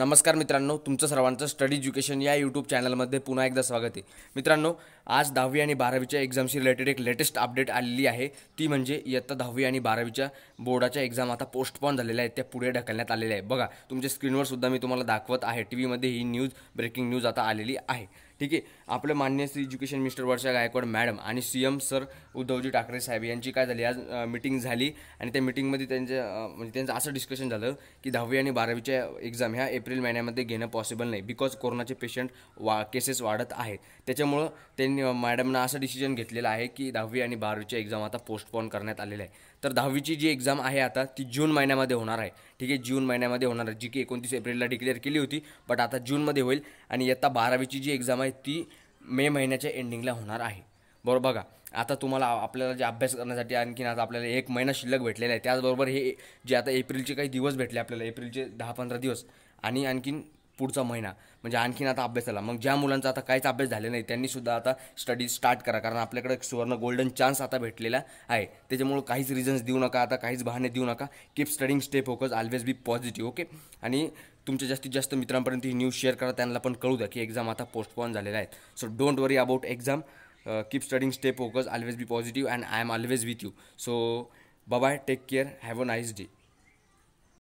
नमस्कार मित्रांनो तुमचं सर्वांचं स्टडी एज्युकेशन या यूट्यूब चॅनलमध्ये पुन्हा एकदा स्वागत आहे मित्रांनो आज दहावी आणि बारावीच्या एक्झामशी रिलेटेड एक लेटेस्ट अपडेट आलेली आहे ती म्हणजे इयत्ता दहावी आणि बारावीच्या बोर्डाच्या एक्झाम आता पोस्टपॉन झालेल्या आहेत त्या पुढे ढकलण्यात आलेल्या आहे बघा तुमच्या स्क्रीनवर सुद्धा मी तुम्हाला दाखवत आहे टी व्हीमध्ये ही न्यूज ब्रेकिंग न्यूज आता आलेली आहे ठीक आहे आपलं मान्य Shri education minister Varsha Gaikwad madam आणि C M sir Uddhavji Thackeray साहेब यांची काय झाली आज मिटिंग झाली आणि त्या मिटिंगमध्ये त्यांचं म्हणजे त्यांचं असं डिस्कशन झालं की दहावी आणि बारावीच्या एक्झाम ह्या एप्रिल महिन्यामध्ये घेणं पॉसिबल नाही बिकॉज कोरोनाचे पेशंट वा केसेस वाढत आहेत त्याच्यामुळं त्यांनी मॅडमनं असं डिसिजन घेतलेलं आहे की दहावी आणि बारावीच्या एक्झाम आता पोस्टपोन करण्यात आलेल्या आहे तर दहावीची जी एक्झाम आहे आता ती जून महिन्यामध्ये होणार आहे ठीक आहे जून महिन्यामध्ये होणार आहे जी की एकोणतीस एप्रिलला डिक्लेअर केली होती बट आता जूनमध्ये होईल आणि इयत्ता बारावीची जी एक्झाम आहे ती मे महिन्याच्या एंडिंगला होणार आहे बरोबर बघा आता तुम्हाला आपल्याला जे अभ्यास करण्यासाठी आणखीन आता आपल्याला एक महिना शिल्लक भेटलेला आहे त्याचबरोबर हे जे आता एप्रिलचे काही दिवस भेटले आपल्याला एप्रिलचे दहा पंधरा दिवस आणि आणखीन पुढचा महिना म्हणजे आणखीन आता अभ्यास झाला मग ज्या मुलांचा आता काहीच अभ्यास झाले नाही त्यांनीसुद्धा आता स्टडी स्टार्ट करा कारण आपल्याकडे सुवर्ण गोल्डन चान्स आता भेटलेला आहे त्याच्यामुळं काहीच रिझन्स देऊ नका आता काहीच बहाणे देऊ नका keep studying stay focus always be positive okay आणि तुमच्या जास्तीत जास्त मित्रांपर्यंत ही न्यूज शेअर करा त्यांना पण कळू द्या की एक्झाम आता पोस्टपॉन झालेल्या आहेत so don't worry about exam keep studying stay focus always be positive and I am always with you so bye take care have a nice day